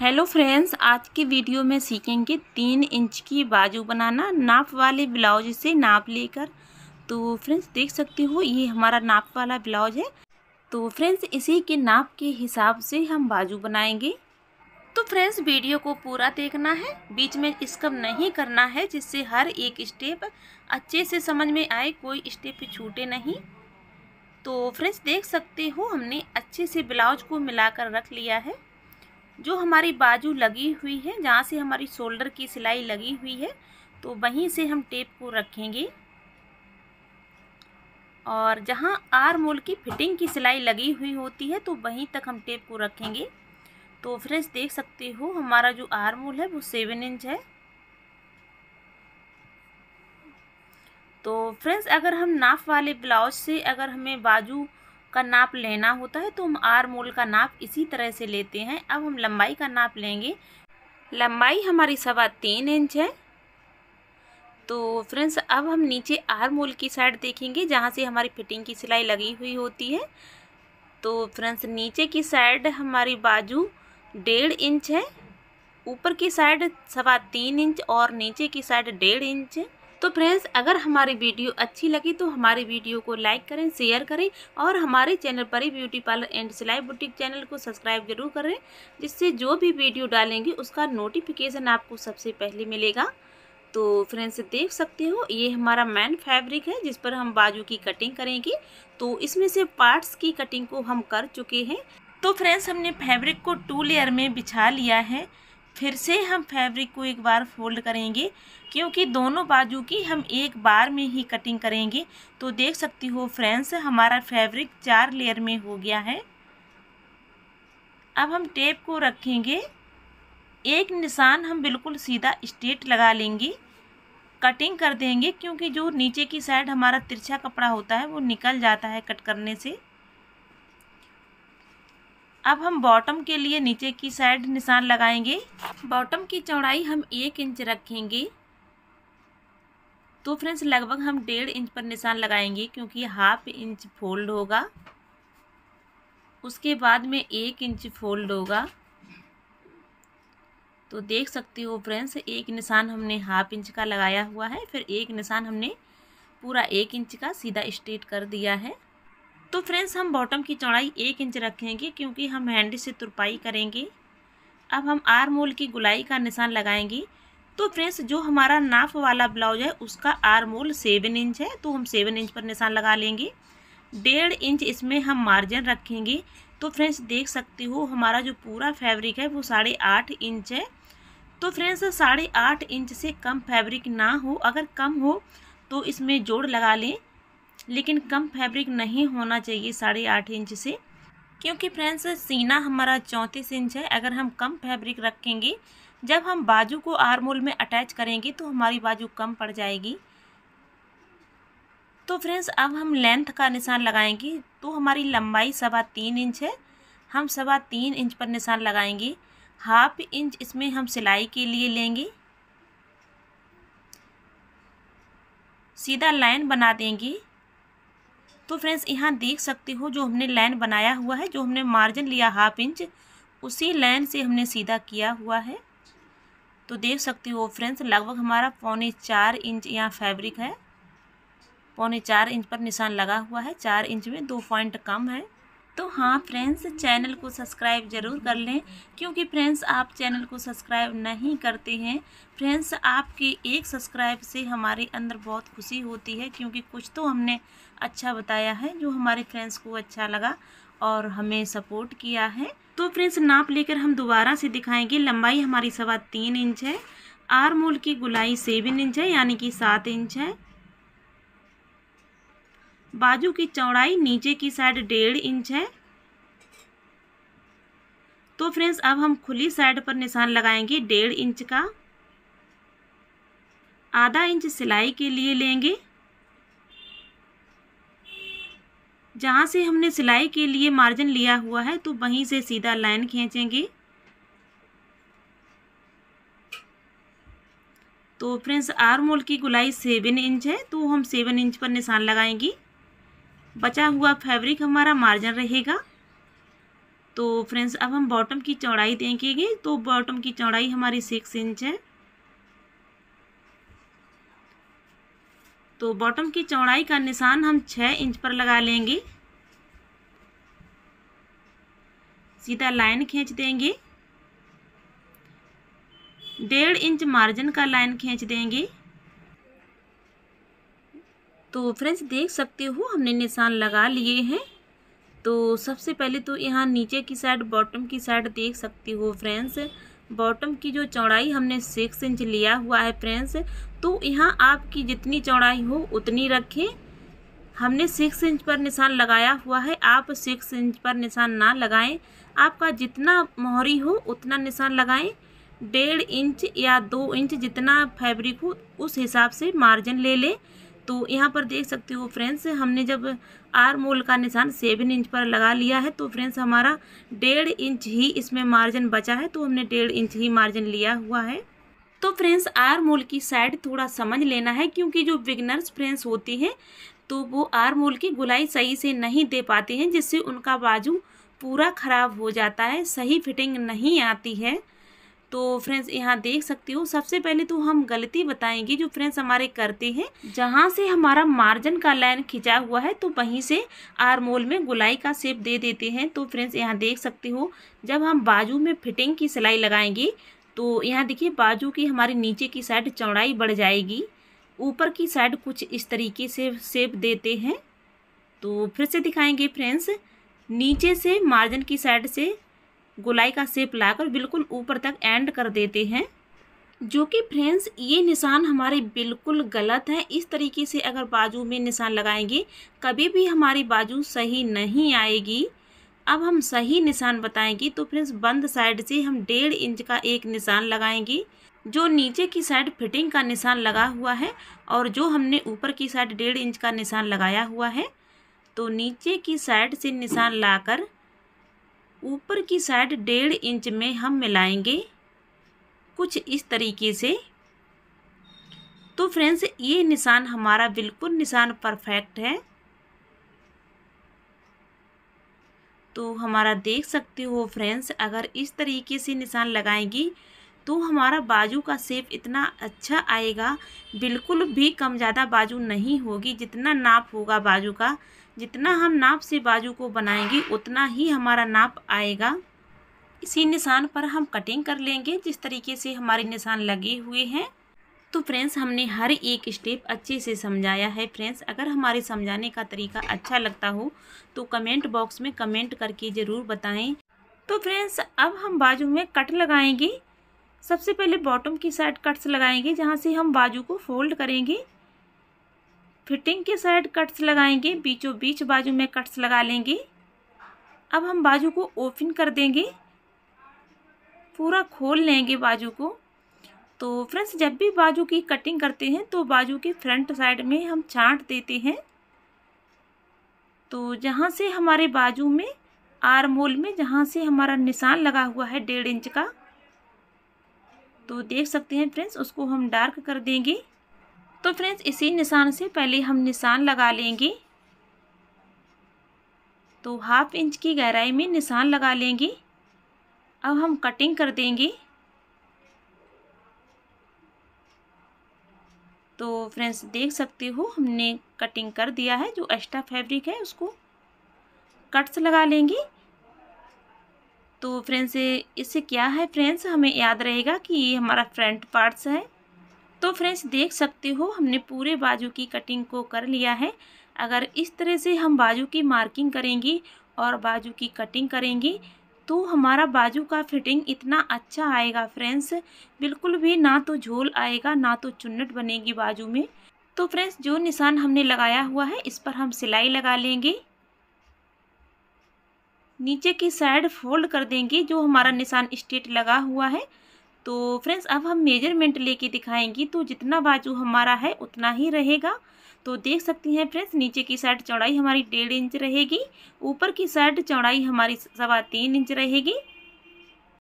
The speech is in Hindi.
हेलो फ्रेंड्स आज की वीडियो में सीखेंगे तीन इंच की बाजू बनाना नाप वाले ब्लाउज से नाप लेकर तो फ्रेंड्स देख सकते हो ये हमारा नाप वाला ब्लाउज है तो फ्रेंड्स इसी के नाप के हिसाब से हम बाजू बनाएंगे तो फ्रेंड्स वीडियो को पूरा देखना है बीच में स्कम नहीं करना है जिससे हर एक स्टेप अच्छे से समझ में आए कोई स्टेप छूटे नहीं तो फ्रेंड्स देख सकते हो हमने अच्छे से ब्लाउज को मिलाकर रख लिया है जो हमारी बाजू लगी हुई है जहाँ से हमारी शोल्डर की सिलाई लगी हुई है तो वहीं से हम टेप को रखेंगे और जहाँ आर मोल की फिटिंग की सिलाई लगी हुई होती है तो वहीं तक हम टेप को रखेंगे तो फ्रेंड्स देख सकते हो हमारा जो आर मोल है वो सेवन इंच है तो फ्रेंड्स अगर हम नाफ वाले ब्लाउज से अगर हमें बाजू का नाप लेना होता है तो हम आर मोल का नाप इसी तरह से लेते हैं अब हम लंबाई का नाप लेंगे लंबाई हमारी सवा तीन इंच है तो फ्रेंड्स अब हम नीचे आर मोल की साइड देखेंगे जहाँ से हमारी फिटिंग की सिलाई लगी हुई होती है तो फ्रेंड्स नीचे की साइड हमारी बाजू डेढ़ इंच है ऊपर की साइड सवा तीन इंच और नीचे की साइड डेढ़ इंच है तो फ्रेंड्स अगर हमारी वीडियो अच्छी लगी तो हमारी वीडियो को लाइक करें शेयर करें और हमारे चैनल पर ही ब्यूटी पार्लर एंड सिलाई बुटीक चैनल को सब्सक्राइब जरूर करें जिससे जो भी वीडियो डालेंगे उसका नोटिफिकेशन आपको सबसे पहले मिलेगा तो फ्रेंड्स देख सकते हो ये हमारा मैन फैब्रिक है जिस पर हम बाजू की कटिंग करेंगे तो इसमें से पार्ट्स की कटिंग को हम कर चुके हैं तो फ्रेंड्स हमने फैब्रिक को टू लेयर में बिछा लिया है फिर से हम फैब्रिक को एक बार फोल्ड करेंगे क्योंकि दोनों बाजू की हम एक बार में ही कटिंग करेंगे तो देख सकती हो फ्रेंड्स हमारा फैब्रिक चार लेयर में हो गया है अब हम टेप को रखेंगे एक निशान हम बिल्कुल सीधा स्ट्रेट लगा लेंगे कटिंग कर देंगे क्योंकि जो नीचे की साइड हमारा तिरछा कपड़ा होता है वो निकल जाता है कट करने से अब हम बॉटम के लिए नीचे की साइड निशान लगाएंगे बॉटम की चौड़ाई हम एक इंच रखेंगे तो फ्रेंड्स लगभग हम डेढ़ इंच पर निशान लगाएंगे क्योंकि हाफ इंच फोल्ड होगा उसके बाद में एक इंच फोल्ड होगा तो देख सकते हो फ्रेंड्स एक निशान हमने हाफ इंच का लगाया हुआ है फिर एक निशान हमने पूरा एक इंच का सीधा स्ट्रेट कर दिया है तो फ्रेंड्स हम बॉटम की चौड़ाई एक इंच रखेंगे क्योंकि हम हैंड से तुरपाई करेंगे अब हम आर मोल की गुलाई का निशान लगाएंगे तो फ्रेंड्स जो हमारा नाफ वाला ब्लाउज है उसका आर मोल सेवन इंच है तो हम सेवन इंच पर निशान लगा लेंगे डेढ़ इंच इसमें हम मार्जिन रखेंगे तो फ्रेंड्स देख सकते हो हमारा जो पूरा फैब्रिक है वो साढ़े आठ इंच है तो फ्रेंड्स साढ़े आठ इंच से कम फैब्रिक ना हो अगर कम हो तो इसमें जोड़ लगा लें लेकिन कम फैब्रिक नहीं होना चाहिए साढ़े आठ इंच से क्योंकि फ्रेंड्स सीना हमारा चौंतीस इंच है अगर हम कम फैब्रिक रखेंगे जब हम बाजू को आरमोल में अटैच करेंगे तो हमारी बाजू कम पड़ जाएगी तो फ्रेंड्स अब हम लेंथ का निशान लगाएंगे तो हमारी लंबाई सवा तीन इंच है हम सवा तीन इंच पर निशान लगाएंगे हाफ इंच इसमें हम सिलाई के लिए लेंगे सीधा लाइन बना देंगे तो फ्रेंड्स यहाँ देख सकते हो जो हमने लाइन बनाया हुआ है जो हमने मार्जिन लिया हाफ इंच उसी लाइन से हमने सीधा किया हुआ है तो देख सकते हो फ्रेंड्स लगभग हमारा पौने चार इंच यहाँ फैब्रिक है पौने चार इंच पर निशान लगा हुआ है चार इंच में दो पॉइंट कम है तो हाँ फ्रेंड्स चैनल को सब्सक्राइब ज़रूर कर लें क्योंकि फ्रेंड्स आप चैनल को सब्सक्राइब नहीं करते हैं फ्रेंड्स आपके एक सब्सक्राइब से हमारे अंदर बहुत खुशी होती है क्योंकि कुछ तो हमने अच्छा बताया है जो हमारे फ्रेंड्स को अच्छा लगा और हमें सपोर्ट किया है तो फ्रेंड्स नाप लेकर हम दोबारा से दिखाएंगे लंबाई हमारी सवा तीन इंच है आर मोल की गुलाई सेवन इंच है यानी कि सात इंच है बाजू की चौड़ाई नीचे की साइड डेढ़ इंच है तो फ्रेंड्स अब हम खुली साइड पर निशान लगाएंगे डेढ़ इंच का आधा इंच सिलाई के लिए लेंगे जहाँ से हमने सिलाई के लिए मार्जिन लिया हुआ है तो वहीं से सीधा लाइन खींचेंगे तो फ्रेंड्स आर्म होल की गुलाई सेवन इंच है तो हम सेवन इंच पर निशान लगाएंगे बचा हुआ फैब्रिक हमारा मार्जिन रहेगा तो फ्रेंड्स अब हम बॉटम की चौड़ाई देखेंगे तो बॉटम की चौड़ाई हमारी सिक्स इंच है तो बॉटम की चौड़ाई का निशान हम छः इंच पर लगा लेंगे सीधा लाइन खींच देंगे डेढ़ इंच मार्जिन का लाइन खींच देंगे तो फ्रेंड्स देख सकते हो हमने निशान लगा लिए हैं तो सबसे पहले तो यहाँ नीचे की साइड बॉटम की साइड देख सकते हो फ्रेंड्स बॉटम की जो चौड़ाई हमने सिक्स इंच लिया हुआ है फ्रेंड्स तो यहाँ आपकी जितनी चौड़ाई हो उतनी रखें हमने सिक्स इंच पर निशान लगाया हुआ है आप सिक्स इंच पर निशान ना लगाएं आपका जितना मोहरी हो उतना निशान लगाएं डेढ़ इंच या दो इंच जितना फैब्रिक हो उस हिसाब से मार्जिन ले लें तो यहाँ पर देख सकते हो फ्रेंड्स हमने जब आर मोल का निशान सेवन इंच पर लगा लिया है तो फ्रेंड्स हमारा डेढ़ इंच ही इसमें मार्जिन बचा है तो हमने डेढ़ इंच ही मार्जिन लिया हुआ है तो फ्रेंड्स आर मोल की साइड थोड़ा समझ लेना है क्योंकि जो बिगनर्स फ्रेंड्स होती हैं तो वो आर मोल की गुलाई सही से नहीं दे पाती हैं जिससे उनका बाजू पूरा ख़राब हो जाता है सही फिटिंग नहीं आती है तो फ्रेंड्स यहाँ देख सकते हो सबसे पहले तो हम गलती बताएंगे जो फ्रेंड्स हमारे करते हैं जहाँ से हमारा मार्जिन का लाइन खिंचा हुआ है तो वहीं से आरमोल में गुलाई का सेप दे देते हैं तो फ्रेंड्स यहाँ देख सकते हो जब हम बाजू में फिटिंग की सिलाई लगाएंगे तो यहाँ देखिए बाजू की हमारी नीचे की साइड चौड़ाई बढ़ जाएगी ऊपर की साइड कुछ इस तरीके से सेप देते हैं तो फिर से दिखाएंगे फ्रेंड्स नीचे से मार्जिन की साइड से गोलाई का सेप लाकर बिल्कुल ऊपर तक एंड कर देते हैं जो कि फ्रेंड्स ये निशान हमारे बिल्कुल गलत है इस तरीके से अगर बाजू में निशान लगाएंगे कभी भी हमारी बाजू सही नहीं आएगी अब हम सही निशान बताएंगे तो फ्रेंड्स बंद साइड से हम डेढ़ इंच का एक निशान लगाएंगे जो नीचे की साइड फिटिंग का निशान लगा हुआ है और जो हमने ऊपर की साइड डेढ़ इंच का निशान लगाया हुआ है तो नीचे की साइड से निशान लाकर ऊपर की साइड डेढ़ इंच में हम मिलाएंगे कुछ इस तरीके से तो फ्रेंड्स ये निशान हमारा बिल्कुल निशान परफेक्ट है तो हमारा देख सकते हो फ्रेंड्स अगर इस तरीके से निशान लगाएंगी तो हमारा बाजू का सेप इतना अच्छा आएगा बिल्कुल भी कम ज़्यादा बाजू नहीं होगी जितना नाप होगा बाजू का जितना हम नाप से बाजू को बनाएंगे उतना ही हमारा नाप आएगा इसी निशान पर हम कटिंग कर लेंगे जिस तरीके से हमारे निशान लगे हुए हैं तो फ्रेंड्स हमने हर एक स्टेप अच्छे से समझाया है फ्रेंड्स अगर हमारे समझाने का तरीका अच्छा लगता हो तो कमेंट बॉक्स में कमेंट करके ज़रूर बताएं तो फ्रेंड्स अब हम बाजू में कट लगाएंगे सबसे पहले बॉटम की साइड कट्स लगाएंगे जहाँ से हम बाजू को फोल्ड करेंगे फिटिंग के साइड कट्स लगाएंगे बीचों बीच बाजू में कट्स लगा लेंगे अब हम बाजू को ओपन कर देंगे पूरा खोल लेंगे बाजू को तो फ्रेंड्स जब भी बाजू की कटिंग करते हैं तो बाजू के फ्रंट साइड में हम छाँट देते हैं तो जहाँ से हमारे बाजू में आर मोल में जहाँ से हमारा निशान लगा हुआ है डेढ़ इंच का तो देख सकते हैं फ्रेंड्स उसको हम डार्क कर देंगे तो फ्रेंड्स इसी निशान से पहले हम निशान लगा लेंगे तो हाफ इंच की गहराई में निशान लगा लेंगे अब हम कटिंग कर देंगे तो फ्रेंड्स देख सकते हो हमने कटिंग कर दिया है जो एक्स्ट्रा फैब्रिक है उसको कट्स लगा लेंगे तो फ्रेंड्स इससे क्या है फ्रेंड्स हमें याद रहेगा कि ये हमारा फ्रंट पार्ट्स है तो फ्रेंड्स देख सकते हो हमने पूरे बाजू की कटिंग को कर लिया है अगर इस तरह से हम बाजू की मार्किंग करेंगी और बाजू की कटिंग करेंगी तो हमारा बाजू का फिटिंग इतना अच्छा आएगा फ्रेंड्स बिल्कुल भी ना तो झोल आएगा ना तो चुन्नट बनेगी बाजू में तो फ्रेंड्स जो निशान हमने लगाया हुआ है इस पर हम सिलाई लगा लेंगे नीचे की साइड फोल्ड कर देंगे जो हमारा निशान स्ट्रेट लगा हुआ है तो फ्रेंड्स अब हम मेजरमेंट लेके दिखाएंगे तो जितना बाजू हमारा है उतना ही रहेगा तो देख सकती हैं फ्रेंड्स नीचे की साइड चौड़ाई हमारी डेढ़ इंच रहेगी ऊपर की साइड चौड़ाई हमारी सवा तीन इंच रहेगी